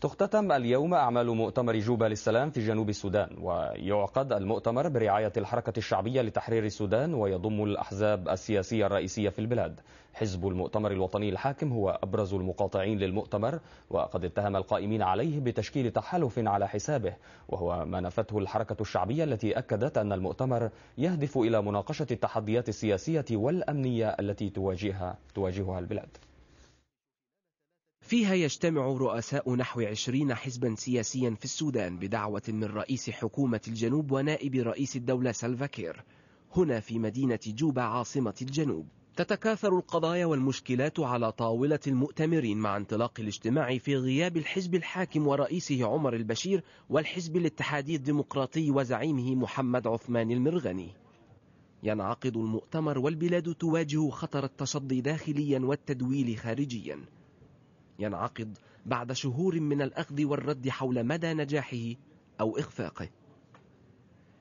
تختتم اليوم أعمال مؤتمر جوبا للسلام في جنوب السودان ويعقد المؤتمر برعاية الحركة الشعبية لتحرير السودان ويضم الأحزاب السياسية الرئيسية في البلاد حزب المؤتمر الوطني الحاكم هو أبرز المقاطعين للمؤتمر وقد اتهم القائمين عليه بتشكيل تحالف على حسابه وهو ما نفته الحركة الشعبية التي أكدت أن المؤتمر يهدف إلى مناقشة التحديات السياسية والأمنية التي تواجهها تواجهها البلاد فيها يجتمع رؤساء نحو عشرين حزبا سياسيا في السودان بدعوة من رئيس حكومة الجنوب ونائب رئيس الدولة سلفاكير هنا في مدينة جوبا عاصمة الجنوب تتكاثر القضايا والمشكلات على طاولة المؤتمرين مع انطلاق الاجتماع في غياب الحزب الحاكم ورئيسه عمر البشير والحزب الاتحادي الديمقراطي وزعيمه محمد عثمان المرغني ينعقد المؤتمر والبلاد تواجه خطر التصدي داخليا والتدويل خارجيا ينعقد بعد شهور من الأخذ والرد حول مدى نجاحه أو إخفاقه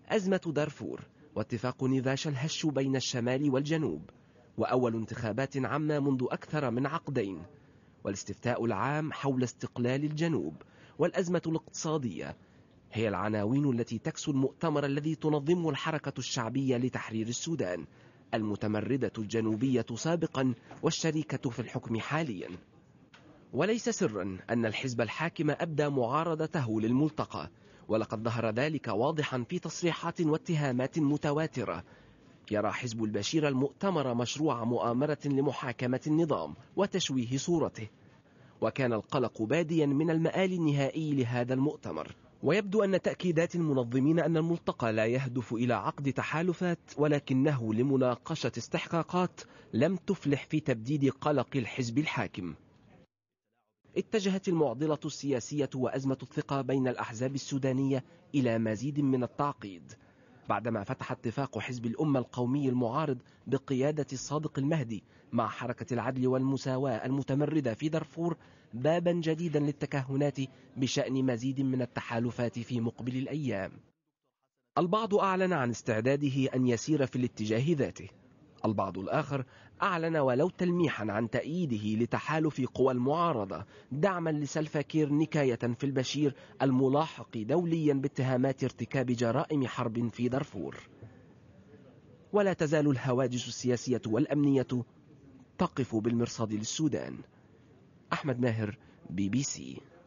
أزمة دارفور واتفاق نذاش الهش بين الشمال والجنوب وأول انتخابات عامة منذ أكثر من عقدين والاستفتاء العام حول استقلال الجنوب والأزمة الاقتصادية هي العناوين التي تكسو المؤتمر الذي تنظمه الحركة الشعبية لتحرير السودان المتمردة الجنوبية سابقا والشريكة في الحكم حاليا وليس سرا أن الحزب الحاكم أبدى معارضته للملتقى ولقد ظهر ذلك واضحا في تصريحات واتهامات متواترة يرى حزب البشير المؤتمر مشروع مؤامرة لمحاكمة النظام وتشويه صورته وكان القلق باديا من المآل النهائي لهذا المؤتمر ويبدو أن تأكيدات المنظمين أن الملتقى لا يهدف إلى عقد تحالفات ولكنه لمناقشة استحقاقات لم تفلح في تبديد قلق الحزب الحاكم اتجهت المعضلة السياسية وأزمة الثقة بين الأحزاب السودانية إلى مزيد من التعقيد بعدما فتح اتفاق حزب الأمة القومي المعارض بقيادة الصادق المهدي مع حركة العدل والمساواة المتمردة في دارفور بابا جديدا للتكهنات بشأن مزيد من التحالفات في مقبل الأيام البعض أعلن عن استعداده أن يسير في الاتجاه ذاته البعض الآخر أعلن ولو تلميحا عن تأييده لتحالف قوى المعارضة دعما لسلفا كير نكاية في البشير الملاحق دوليا باتهامات ارتكاب جرائم حرب في دارفور ولا تزال الهواجس السياسية والأمنية تقف بالمرصاد للسودان أحمد ماهر بي بي سي